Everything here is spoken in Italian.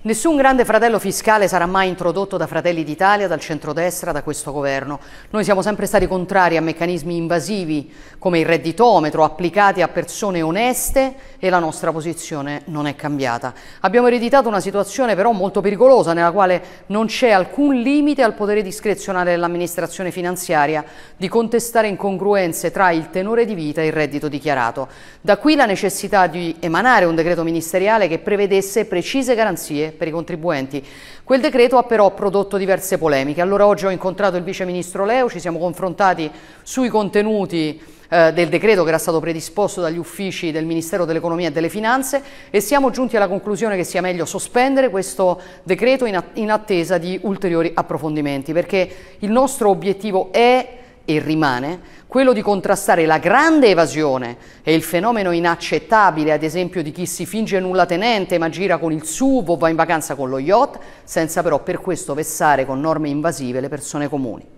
Nessun grande fratello fiscale sarà mai introdotto da Fratelli d'Italia, dal centrodestra, da questo governo. Noi siamo sempre stati contrari a meccanismi invasivi come il redditometro applicati a persone oneste e la nostra posizione non è cambiata. Abbiamo ereditato una situazione però molto pericolosa nella quale non c'è alcun limite al potere discrezionale dell'amministrazione finanziaria di contestare incongruenze tra il tenore di vita e il reddito dichiarato. Da qui la necessità di emanare un decreto ministeriale che prevedesse precise garanzie per i contribuenti. Quel decreto ha però prodotto diverse polemiche. Allora oggi ho incontrato il vice ministro Leo, ci siamo confrontati sui contenuti eh, del decreto che era stato predisposto dagli uffici del Ministero dell'Economia e delle Finanze e siamo giunti alla conclusione che sia meglio sospendere questo decreto in, in attesa di ulteriori approfondimenti perché il nostro obiettivo è e rimane quello di contrastare la grande evasione e il fenomeno inaccettabile, ad esempio, di chi si finge nulla tenente ma gira con il SUV o va in vacanza con lo yacht, senza però per questo vessare con norme invasive le persone comuni.